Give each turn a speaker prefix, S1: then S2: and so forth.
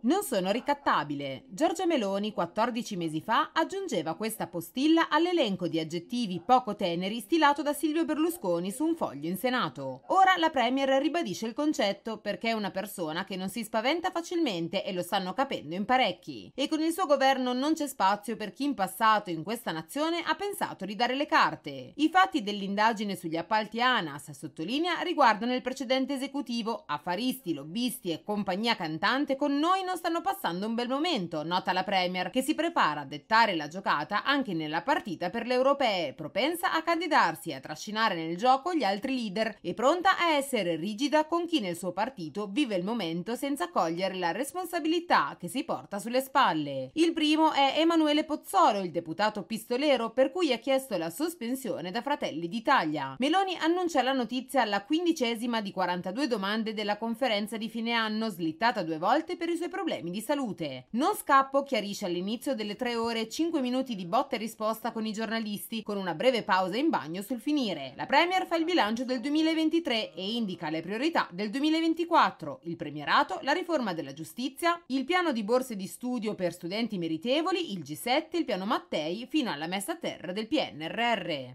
S1: Non sono ricattabile. Giorgia Meloni 14 mesi fa aggiungeva questa postilla all'elenco di aggettivi poco teneri stilato da Silvio Berlusconi su un foglio in Senato la Premier ribadisce il concetto perché è una persona che non si spaventa facilmente e lo stanno capendo in parecchi. E con il suo governo non c'è spazio per chi in passato in questa nazione ha pensato di dare le carte. I fatti dell'indagine sugli appalti ANAS, sottolinea, riguardano il precedente esecutivo. Affaristi, lobbisti e compagnia cantante con noi non stanno passando un bel momento, nota la Premier, che si prepara a dettare la giocata anche nella partita per le europee, propensa a candidarsi e a trascinare nel gioco gli altri leader e pronta a essere rigida con chi nel suo partito vive il momento senza cogliere la responsabilità che si porta sulle spalle. Il primo è Emanuele Pozzolo, il deputato pistolero per cui ha chiesto la sospensione da Fratelli d'Italia. Meloni annuncia la notizia alla quindicesima di 42 domande della conferenza di fine anno slittata due volte per i suoi problemi di salute. Non scappo chiarisce all'inizio delle tre ore 5 minuti di botta e risposta con i giornalisti, con una breve pausa in bagno sul finire. La Premier fa il bilancio del 2023 e indica le priorità del 2024, il premierato, la riforma della giustizia, il piano di borse di studio per studenti meritevoli, il G7, il piano Mattei, fino alla messa a terra del PNRR.